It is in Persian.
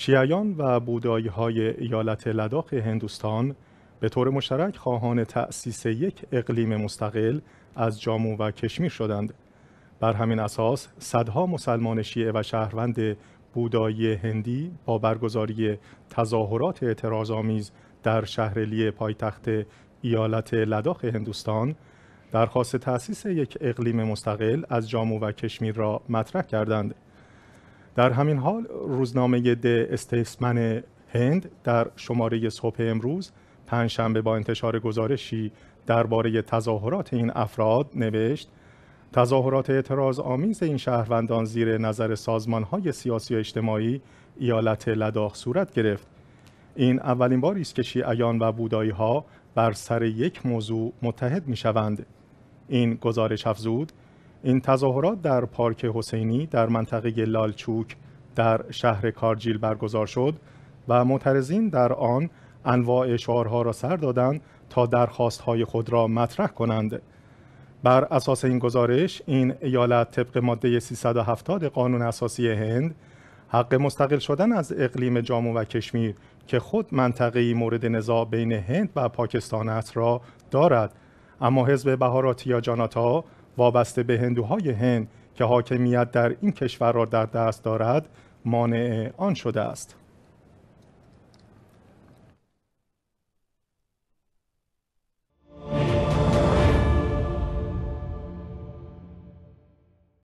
شیعیان و بودایی های ایالت لداخ هندوستان به طور مشترک خواهان تأسیس یک اقلیم مستقل از جامو و کشمیر شدند. بر همین اساس صدها مسلمان شیعه و شهروند بودایی هندی با برگزاری تظاهرات اعتراضآمیز در شهرلی پایتخت ایالت لداخ هندوستان درخواست تأسیس یک اقلیم مستقل از جامو و کشمیر را مطرح کردند. در همین حال روزنامه د استیسمن هند در شماره صبح امروز پنجشنبه با انتشار گزارشی درباره تظاهرات این افراد نوشت تظاهرات اعتراض آمیز این شهروندان زیر نظر سازمان های سیاسی و اجتماعی ایالت لداخ صورت گرفت این اولین باری است که شیعیان و بودایی ها بر سر یک موضوع متحد می شوند. این گزارش افزود این تظاهرات در پارک حسینی در منطقه لالچوک در شهر کارجیل برگزار شد و معترضین در آن انواع شعارها را سر دادند تا درخواستهای خود را مطرح کنند بر اساس این گزارش این ایالت طبق ماده 370 قانون اساسی هند حق مستقل شدن از اقلیم جامو و کشمیر که خود منطقه‌ای مورد نزاع بین هند و پاکستان است را دارد اما حزب بهاراتی یا جاناتا وابسته به هندوهای هند که حاکمیت در این کشور را در دست دارد مانع آن شده است